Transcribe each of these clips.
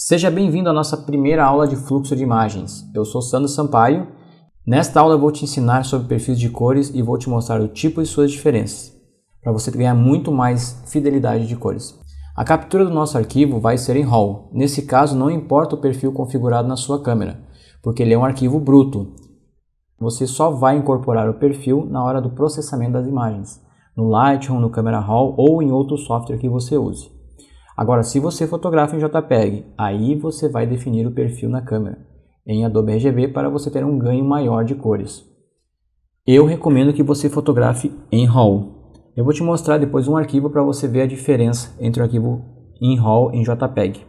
Seja bem-vindo à nossa primeira aula de fluxo de imagens. Eu sou Sandro Sampaio. Nesta aula eu vou te ensinar sobre perfis de cores e vou te mostrar o tipo e suas diferenças, para você ganhar muito mais fidelidade de cores. A captura do nosso arquivo vai ser em RAW. Nesse caso, não importa o perfil configurado na sua câmera, porque ele é um arquivo bruto. Você só vai incorporar o perfil na hora do processamento das imagens, no Lightroom, no Camera RAW ou em outro software que você use. Agora, se você fotografa em JPEG, aí você vai definir o perfil na câmera em Adobe RGB para você ter um ganho maior de cores. Eu recomendo que você fotografe em RAW. Eu vou te mostrar depois um arquivo para você ver a diferença entre o arquivo em RAW e em JPEG,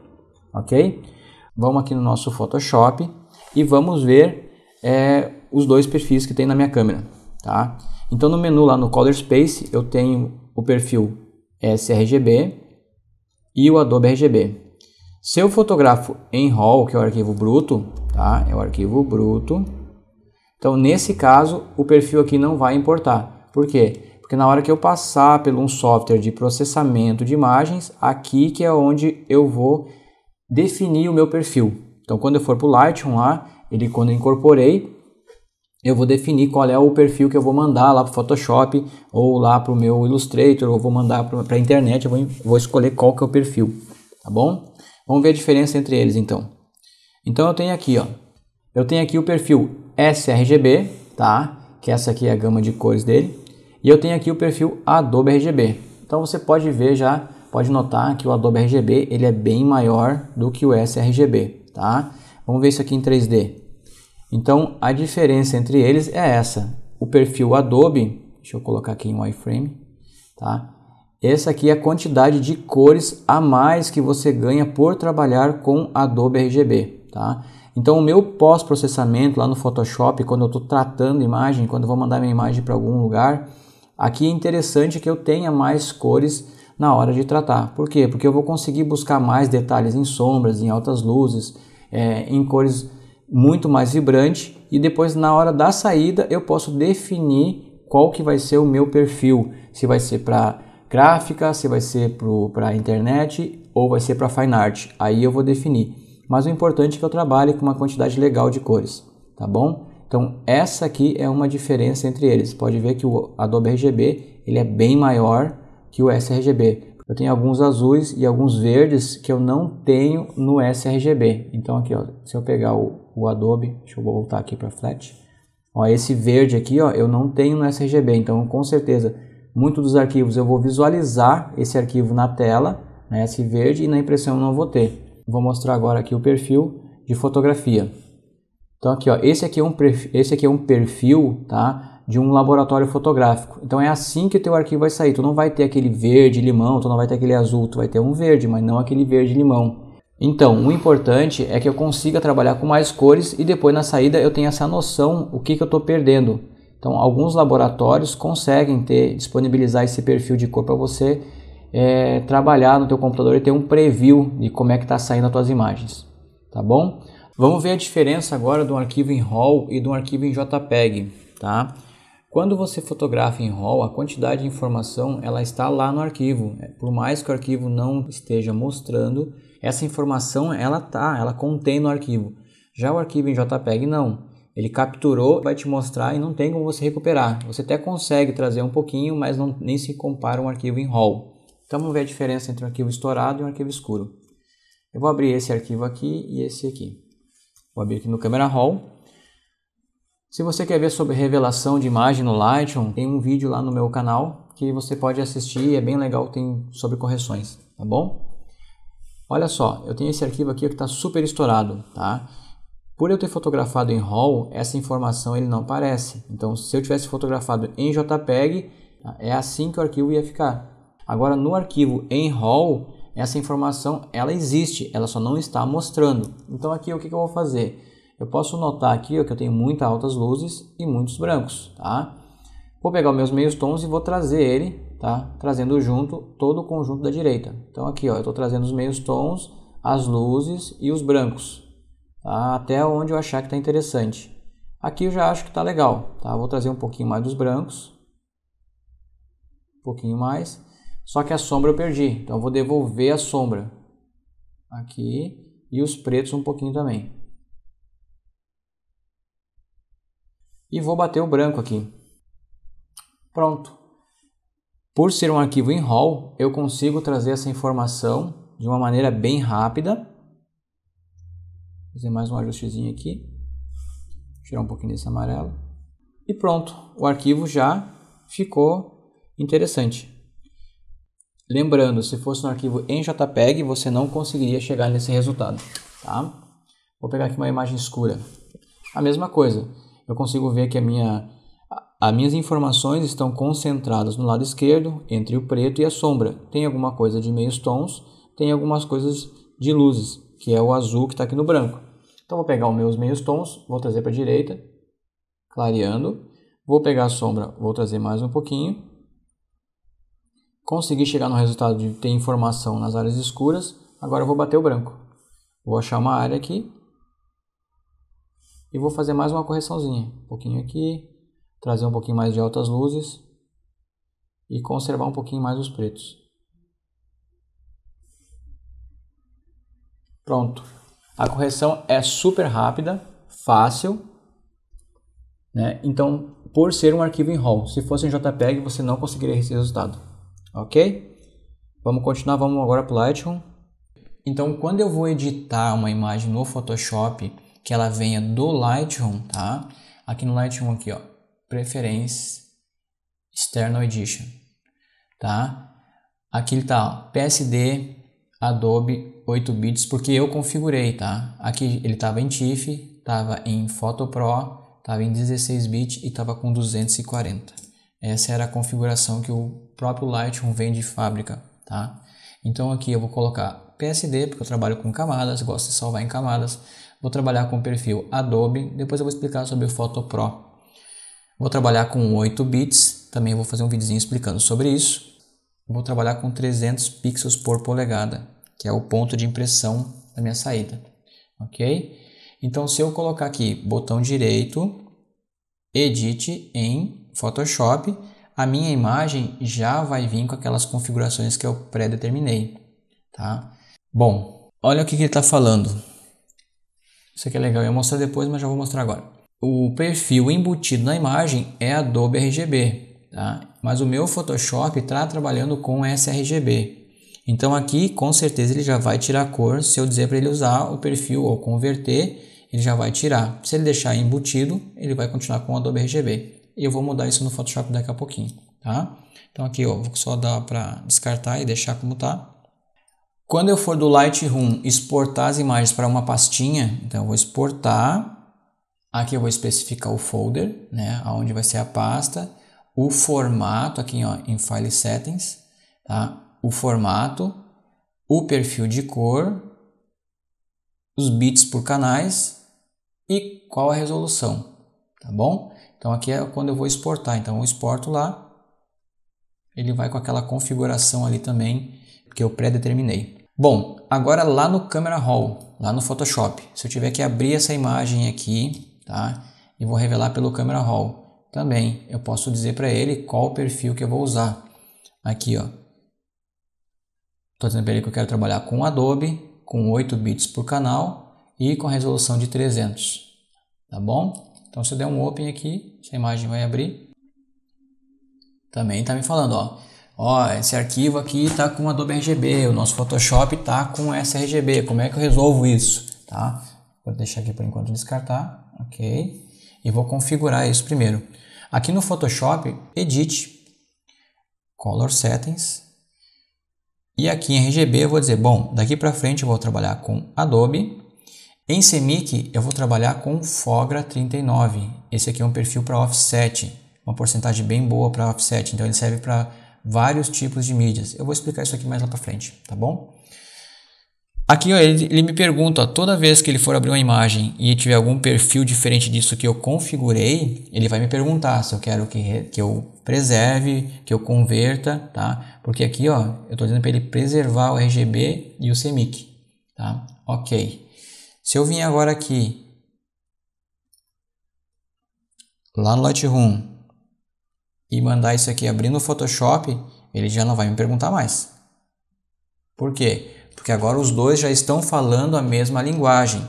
ok? Vamos aqui no nosso Photoshop e vamos ver é, os dois perfis que tem na minha câmera, tá? Então no menu lá no Color Space eu tenho o perfil sRGB e o Adobe RGB. Se eu fotografo em RAW, que é o arquivo bruto, tá? É o arquivo bruto. Então, nesse caso, o perfil aqui não vai importar. Por quê? Porque na hora que eu passar por um software de processamento de imagens, aqui que é onde eu vou definir o meu perfil. Então, quando eu for para o Lightroom lá, ele quando eu incorporei, eu vou definir qual é o perfil que eu vou mandar lá para o Photoshop ou lá para o meu Illustrator, ou vou mandar para a internet, eu vou, vou escolher qual que é o perfil, tá bom? Vamos ver a diferença entre eles então. Então eu tenho aqui, ó, eu tenho aqui o perfil sRGB, tá? Que essa aqui é a gama de cores dele. E eu tenho aqui o perfil Adobe RGB. Então você pode ver já, pode notar que o Adobe RGB ele é bem maior do que o sRGB, tá? Vamos ver isso aqui em 3D. Então a diferença entre eles é essa. O perfil Adobe, deixa eu colocar aqui em wireframe, tá? Essa aqui é a quantidade de cores a mais que você ganha por trabalhar com Adobe RGB, tá? Então o meu pós-processamento lá no Photoshop, quando eu estou tratando imagem, quando eu vou mandar minha imagem para algum lugar, aqui é interessante que eu tenha mais cores na hora de tratar. Por quê? Porque eu vou conseguir buscar mais detalhes em sombras, em altas luzes, é, em cores muito mais vibrante e depois na hora da saída eu posso definir qual que vai ser o meu perfil, se vai ser para gráfica, se vai ser para internet ou vai ser para fine art. Aí eu vou definir. Mas o importante é que eu trabalhe com uma quantidade legal de cores, tá bom? Então essa aqui é uma diferença entre eles. Pode ver que o Adobe RGB ele é bem maior que o sRGB. Eu tenho alguns azuis e alguns verdes que eu não tenho no sRGB. Então aqui, ó, se eu pegar o o Adobe. Deixa eu voltar aqui para Flat. Ó, esse verde aqui ó, eu não tenho no sRGB, então com certeza muitos dos arquivos eu vou visualizar esse arquivo na tela, né, esse verde, e na impressão eu não vou ter. Vou mostrar agora aqui o perfil de fotografia. Então aqui, ó, esse aqui é um perfil, esse aqui é um perfil, tá, de um laboratório fotográfico. Então é assim que o teu arquivo vai sair. Tu não vai ter aquele verde limão, tu não vai ter aquele azul, tu vai ter um verde, mas não aquele verde limão. Então, o importante é que eu consiga trabalhar com mais cores e depois na saída eu tenha essa noção o que, que eu estou perdendo. Então, alguns laboratórios conseguem ter disponibilizar esse perfil de cor para você é, trabalhar no teu computador e ter um preview de como é que está saindo as tuas imagens, tá bom? Vamos ver a diferença agora de um arquivo em RAW e de um arquivo em JPEG, tá? Quando você fotografa em RAW, a quantidade de informação ela está lá no arquivo. É, por mais que o arquivo não esteja mostrando, essa informação ela tá, ela contém no arquivo. Já o arquivo em JPEG não. Ele capturou, vai te mostrar e não tem como você recuperar. Você até consegue trazer um pouquinho, mas não, nem se compara um arquivo em RAW. Então vamos ver a diferença entre um arquivo estourado e um arquivo escuro. Eu vou abrir esse arquivo aqui e esse aqui. Vou abrir aqui no Camera RAW se você quer ver sobre revelação de imagem no Lightroom, tem um vídeo lá no meu canal que você pode assistir, é bem legal, tem sobre correções, tá bom? Olha só, eu tenho esse arquivo aqui que está super estourado, tá? Por eu ter fotografado em RAW, essa informação ele não aparece. Então, se eu tivesse fotografado em JPEG, tá, é assim que o arquivo ia ficar. Agora, no arquivo em RAW, essa informação ela existe, ela só não está mostrando. Então, aqui o que, que eu vou fazer? Eu posso notar aqui ó, que eu tenho muitas altas luzes e muitos brancos, tá? Vou pegar os meus meios tons e vou trazer ele, tá? Trazendo junto todo o conjunto da direita. Então aqui, ó, eu estou trazendo os meios tons, as luzes e os brancos, tá? Até onde eu achar que está interessante. Aqui eu já acho que está legal, tá? Vou trazer um pouquinho mais dos brancos, um pouquinho mais. Só que a sombra eu perdi, então eu vou devolver a sombra aqui e os pretos um pouquinho também. e vou bater o branco aqui. Pronto. Por ser um arquivo em RAW, eu consigo trazer essa informação de uma maneira bem rápida. Vou fazer mais um ajustezinho aqui. Tirar um pouquinho desse amarelo. E pronto, o arquivo já ficou interessante. Lembrando, se fosse um arquivo em JPEG, você não conseguiria chegar nesse resultado, tá? Vou pegar aqui uma imagem escura. A mesma coisa eu consigo ver que a minha, as minhas informações estão concentradas no lado esquerdo, entre o preto e a sombra. Tem alguma coisa de meios tons, tem algumas coisas de luzes, que é o azul que está aqui no branco. Então vou pegar os meus meios tons, vou trazer para a direita, clareando. Vou pegar a sombra, vou trazer mais um pouquinho. Consegui chegar no resultado de ter informação nas áreas escuras. Agora vou bater o branco. Vou achar uma área aqui, e vou fazer mais uma correçãozinha. Um pouquinho aqui, trazer um pouquinho mais de altas luzes e conservar um pouquinho mais os pretos. Pronto. A correção é super rápida, fácil. Né? Então, por ser um arquivo em RAW, se fosse em JPEG, você não conseguiria esse resultado. Ok? Vamos continuar, vamos agora para o Lightroom. Então, quando eu vou editar uma imagem no Photoshop, que ela venha do Lightroom, tá? Aqui no Lightroom aqui, ó, Preferência External Edition, tá? Aqui ele tá, ó, PSD Adobe 8 bits, porque eu configurei, tá? Aqui ele tava em TIFF, tava em Photo Pro, tava em 16 bits e tava com 240. Essa era a configuração que o próprio Lightroom vem de fábrica, tá? Então aqui eu vou colocar PSD, porque eu trabalho com camadas, gosto de salvar em camadas. Vou trabalhar com o perfil Adobe, depois eu vou explicar sobre o Photo Pro. Vou trabalhar com 8 bits, também vou fazer um videozinho explicando sobre isso. Vou trabalhar com 300 pixels por polegada, que é o ponto de impressão da minha saída, ok? Então se eu colocar aqui botão direito, edite em Photoshop, a minha imagem já vai vir com aquelas configurações que eu pré-determinei, tá? Bom, olha o que ele está falando. Isso aqui é legal, eu ia mostrar depois, mas já vou mostrar agora. O perfil embutido na imagem é Adobe RGB, tá? mas o meu Photoshop está trabalhando com sRGB. Então aqui, com certeza, ele já vai tirar cor. Se eu dizer para ele usar o perfil ou converter, ele já vai tirar. Se ele deixar embutido, ele vai continuar com o Adobe RGB. E eu vou mudar isso no Photoshop daqui a pouquinho, tá? Então aqui, ó, só dá para descartar e deixar como tá. Quando eu for do Lightroom exportar as imagens para uma pastinha, então eu vou exportar, aqui eu vou especificar o folder, né, aonde vai ser a pasta, o formato aqui ó, em File Settings, tá? o formato, o perfil de cor, os bits por canais e qual a resolução, tá bom? Então aqui é quando eu vou exportar, então eu exporto lá, ele vai com aquela configuração ali também que eu pré-determinei. Bom, agora lá no Camera Raw, lá no Photoshop, se eu tiver que abrir essa imagem aqui, tá? E vou revelar pelo Camera Raw. Também eu posso dizer para ele qual o perfil que eu vou usar. Aqui, ó. Estou dizendo para ele que eu quero trabalhar com Adobe, com 8 bits por canal e com resolução de 300. Tá bom? Então, se eu der um Open aqui, essa imagem vai abrir. Também tá me falando, ó ó, esse arquivo aqui está com Adobe RGB, o nosso Photoshop está com sRGB, como é que eu resolvo isso, tá? Vou deixar aqui por enquanto descartar, ok? E vou configurar isso primeiro. Aqui no Photoshop, Edit, Color Settings, e aqui em RGB eu vou dizer, bom, daqui para frente eu vou trabalhar com Adobe. Em CMYK eu vou trabalhar com Fogra 39. Esse aqui é um perfil para offset, uma porcentagem bem boa para offset, então ele serve para vários tipos de mídias. Eu vou explicar isso aqui mais lá para frente, tá bom? Aqui ó, ele, ele, me pergunta, ó, toda vez que ele for abrir uma imagem e tiver algum perfil diferente disso que eu configurei, ele vai me perguntar se eu quero que, que eu preserve, que eu converta, tá? Porque aqui ó, eu estou dizendo para ele preservar o RGB e o CMYK, tá? Ok. Se eu vim agora aqui, lá no Lightroom, e mandar isso aqui abrir no Photoshop, ele já não vai me perguntar mais. Por quê? Porque agora os dois já estão falando a mesma linguagem.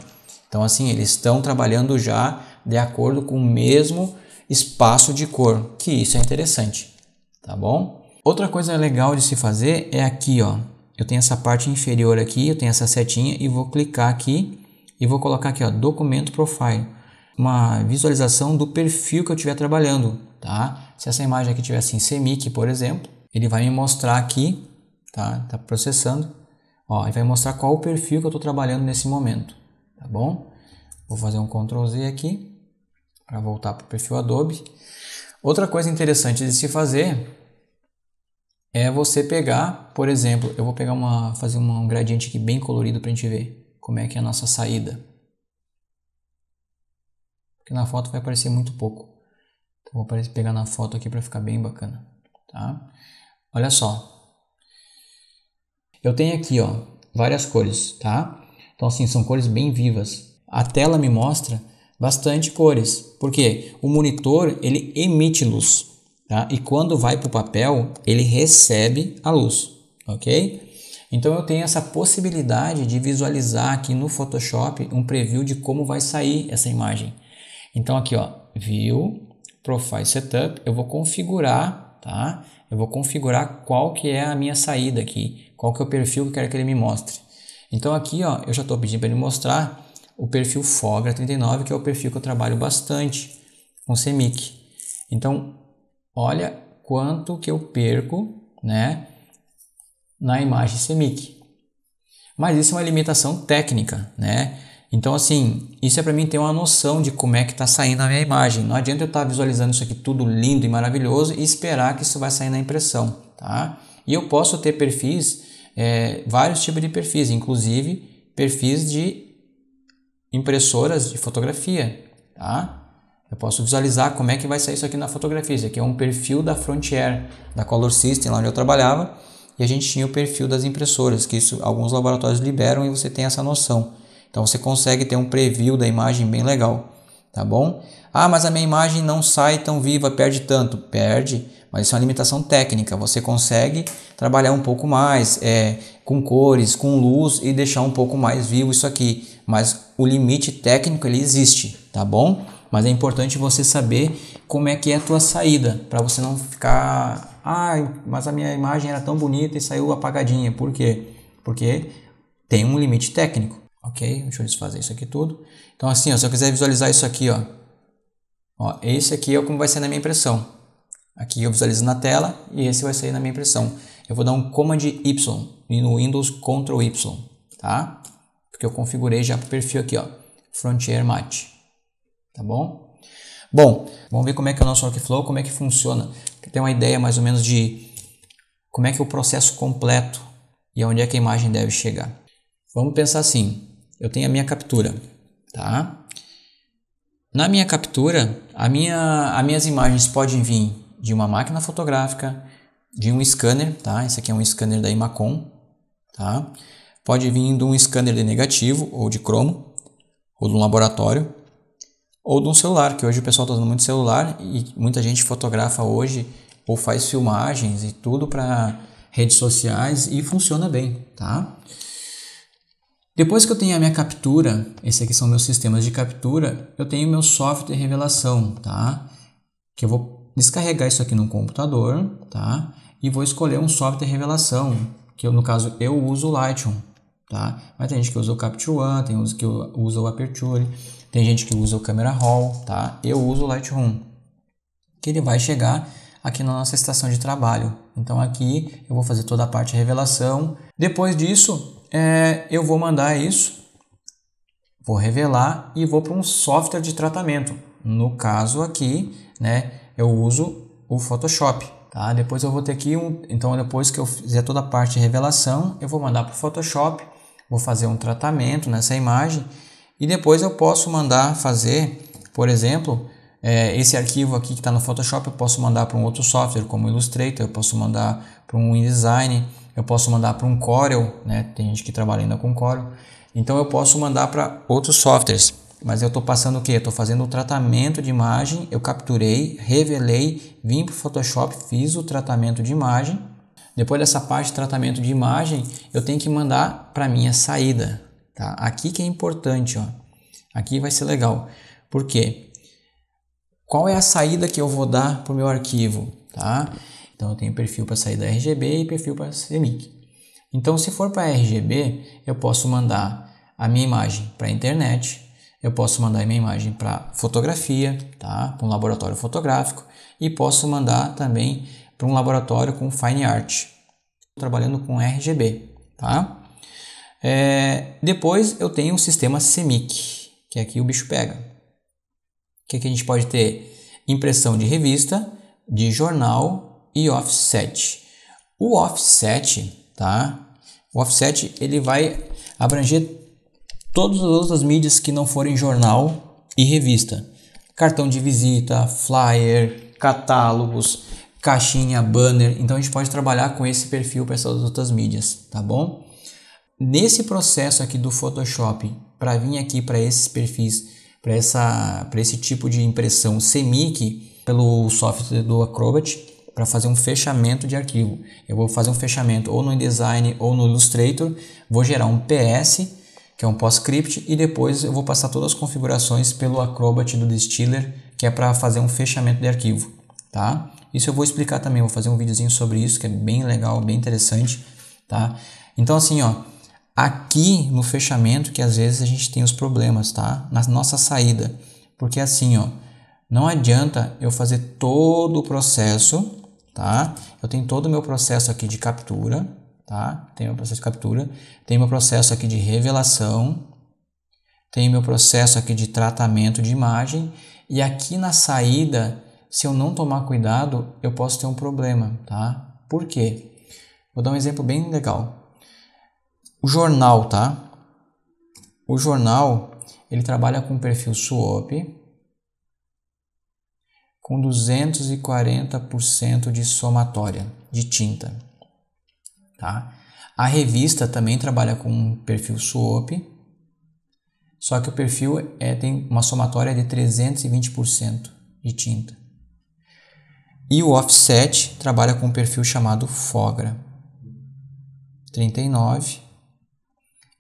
Então, assim, eles estão trabalhando já de acordo com o mesmo espaço de cor, que isso é interessante, tá bom? Outra coisa legal de se fazer é aqui, ó. Eu tenho essa parte inferior aqui, eu tenho essa setinha e vou clicar aqui e vou colocar aqui, ó, documento profile uma visualização do perfil que eu estiver trabalhando, tá? Se essa imagem aqui tivesse em CMYK, por exemplo, ele vai me mostrar aqui, tá? Tá processando. Ó, e vai mostrar qual o perfil que eu estou trabalhando nesse momento, tá bom? Vou fazer um Ctrl Z aqui para voltar para o perfil Adobe. Outra coisa interessante de se fazer é você pegar, por exemplo, eu vou pegar uma, fazer um gradiente aqui bem colorido para a gente ver como é que é a nossa saída na foto vai aparecer muito pouco. Então vou pegar na foto aqui para ficar bem bacana, tá? Olha só. Eu tenho aqui, ó, várias cores, tá? Então assim, são cores bem vivas. A tela me mostra bastante cores, porque o monitor, ele emite luz, tá? E quando vai para o papel, ele recebe a luz, ok? Então eu tenho essa possibilidade de visualizar aqui no Photoshop um preview de como vai sair essa imagem. Então aqui, ó, view, profile setup, eu vou configurar, tá? Eu vou configurar qual que é a minha saída aqui, qual que é o perfil que eu quero que ele me mostre. Então aqui, ó, eu já estou pedindo para ele mostrar o perfil Fogra 39, que é o perfil que eu trabalho bastante com CMYK. Então, olha quanto que eu perco, né, na imagem CMYK. Mas isso é uma limitação técnica, né? Então, assim, isso é para mim ter uma noção de como é que está saindo a minha imagem. Não adianta eu estar tá visualizando isso aqui tudo lindo e maravilhoso e esperar que isso vai sair na impressão, tá? E eu posso ter perfis, é, vários tipos de perfis, inclusive perfis de impressoras de fotografia, tá? Eu posso visualizar como é que vai sair isso aqui na fotografia. Isso aqui é um perfil da Frontier, da Color System, lá onde eu trabalhava, e a gente tinha o perfil das impressoras, que isso alguns laboratórios liberam e você tem essa noção. Então você consegue ter um preview da imagem bem legal, tá bom? Ah, mas a minha imagem não sai tão viva, perde tanto. Perde, mas isso é uma limitação técnica. Você consegue trabalhar um pouco mais é, com cores, com luz e deixar um pouco mais vivo isso aqui. Mas o limite técnico ele existe, tá bom? Mas é importante você saber como é que é a tua saída, para você não ficar, ah, mas a minha imagem era tão bonita e saiu apagadinha. Por quê? Porque tem um limite técnico. Ok? Deixa eu desfazer isso aqui tudo. Então assim, ó, se eu quiser visualizar isso aqui, ó, ó, esse aqui é como vai ser na minha impressão. Aqui eu visualizo na tela e esse vai sair na minha impressão. Eu vou dar um Command Y e no Windows Ctrl Y, tá? Porque eu configurei já para o perfil aqui, ó, Frontier Match, tá bom? Bom, vamos ver como é que é o nosso workflow, como é que funciona. Tem uma ideia mais ou menos de como é que é o processo completo e onde é que a imagem deve chegar. Vamos pensar assim, eu tenho a minha captura, tá? Na minha captura, a minha, as minhas imagens podem vir de uma máquina fotográfica, de um scanner, tá? Esse aqui é um scanner da Imacom, tá? Pode vir de um scanner de negativo ou de cromo, ou de um laboratório, ou de um celular, que hoje o pessoal está usando muito celular e muita gente fotografa hoje ou faz filmagens e tudo para redes sociais e funciona bem, tá? Depois que eu tenho a minha captura, esses aqui são meus sistemas de captura, eu tenho meu software de revelação, tá? Que eu vou descarregar isso aqui no computador, tá? E vou escolher um software de revelação, que eu, no caso eu uso o Lightroom, tá? Mas tem gente que usa o Capture One, tem gente que usa o Aperture, tem gente que usa o Camera Raw, tá? Eu uso o Lightroom, que ele vai chegar aqui na nossa estação de trabalho. Então aqui eu vou fazer toda a parte de revelação. Depois disso, é, eu vou mandar isso, vou revelar e vou para um software de tratamento. No caso aqui, né, eu uso o Photoshop. Tá? Depois eu vou ter aqui um, então depois que eu fizer toda a parte de revelação, eu vou mandar para o Photoshop, vou fazer um tratamento nessa imagem e depois eu posso mandar fazer, por exemplo, é, esse arquivo aqui que está no Photoshop, eu posso mandar para um outro software como Illustrator, eu posso mandar para um InDesign eu posso mandar para um Corel, né? Tem gente que trabalha ainda com Corel. Então eu posso mandar para outros softwares. Mas eu estou passando o quê? Estou fazendo o tratamento de imagem, eu capturei, revelei, vim para o Photoshop, fiz o tratamento de imagem. Depois dessa parte de tratamento de imagem, eu tenho que mandar para minha saída. Tá? Aqui que é importante, ó. aqui vai ser legal. Por quê? Qual é a saída que eu vou dar para o meu arquivo? Tá? Então eu tenho perfil para sair da RGB e perfil para CMYK. Então se for para RGB, eu posso mandar a minha imagem para a internet, eu posso mandar a minha imagem para fotografia, tá? para um laboratório fotográfico, e posso mandar também para um laboratório com Fine Art, trabalhando com RGB. Tá? É, depois eu tenho o sistema CMYK, que é aqui o bicho pega. O que, que a gente pode ter? Impressão de revista, de jornal e offset. O offset, tá? O offset ele vai abranger todas as outras mídias que não forem jornal e revista. Cartão de visita, flyer, catálogos, caixinha, banner. Então a gente pode trabalhar com esse perfil para essas outras mídias, tá bom? Nesse processo aqui do Photoshop, para vir aqui para esses perfis, para essa para esse tipo de impressão semic pelo software do Acrobat, para fazer um fechamento de arquivo. Eu vou fazer um fechamento ou no InDesign ou no Illustrator, vou gerar um PS, que é um PostScript, e depois eu vou passar todas as configurações pelo Acrobat do Distiller, que é para fazer um fechamento de arquivo, tá? Isso eu vou explicar também, vou fazer um videozinho sobre isso, que é bem legal, bem interessante, tá? Então assim, ó, aqui no fechamento que às vezes a gente tem os problemas, tá? Na nossa saída, porque assim, ó, não adianta eu fazer todo o processo tá? Eu tenho todo o meu processo aqui de captura, tá? Tem meu processo de captura, tem meu processo aqui de revelação, tem meu processo aqui de tratamento de imagem e aqui na saída, se eu não tomar cuidado, eu posso ter um problema, tá? Por quê? Vou dar um exemplo bem legal. O jornal, tá? O jornal, ele trabalha com perfil SWOP, com 240% de somatória de tinta. Tá? A revista também trabalha com um perfil SWOP, só que o perfil é, tem uma somatória de 320% de tinta. E o offset trabalha com um perfil chamado FOGRA 39,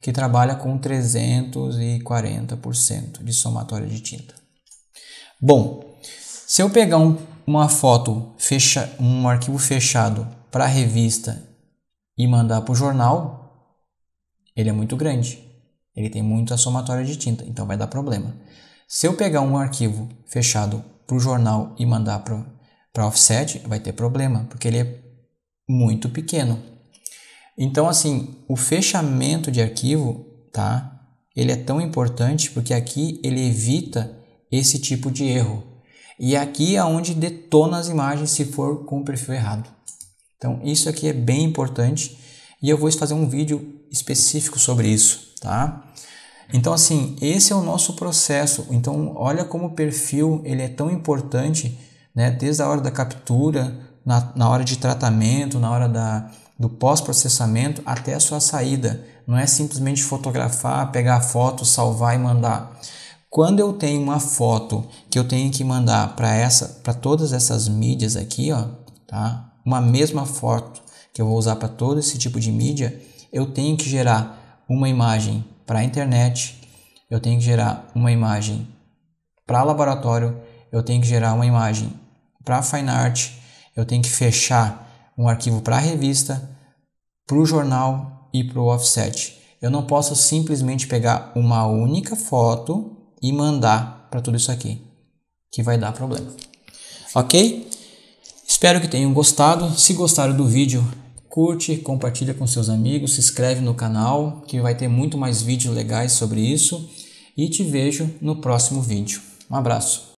que trabalha com 340% de somatória de tinta. Bom, se eu pegar um, uma foto, fecha, um arquivo fechado para a revista e mandar para o jornal, ele é muito grande. Ele tem muita somatória de tinta, então vai dar problema. Se eu pegar um arquivo fechado para o jornal e mandar para offset, vai ter problema, porque ele é muito pequeno. Então, assim, o fechamento de arquivo, tá? Ele é tão importante porque aqui ele evita esse tipo de erro e aqui é onde detona as imagens se for com o perfil errado. Então isso aqui é bem importante e eu vou fazer um vídeo específico sobre isso, tá? Então assim, esse é o nosso processo. Então olha como o perfil ele é tão importante, né? Desde a hora da captura, na, na hora de tratamento, na hora da, do pós-processamento até a sua saída. Não é simplesmente fotografar, pegar a foto, salvar e mandar. Quando eu tenho uma foto que eu tenho que mandar para essa, para todas essas mídias aqui, ó, tá? Uma mesma foto que eu vou usar para todo esse tipo de mídia, eu tenho que gerar uma imagem para a internet, eu tenho que gerar uma imagem para laboratório, eu tenho que gerar uma imagem para fine art, eu tenho que fechar um arquivo para revista, para o jornal e para o offset. Eu não posso simplesmente pegar uma única foto e mandar para tudo isso aqui, que vai dar problema. Ok? Espero que tenham gostado. Se gostaram do vídeo, curte, compartilha com seus amigos, se inscreve no canal, que vai ter muito mais vídeos legais sobre isso. E te vejo no próximo vídeo. Um abraço.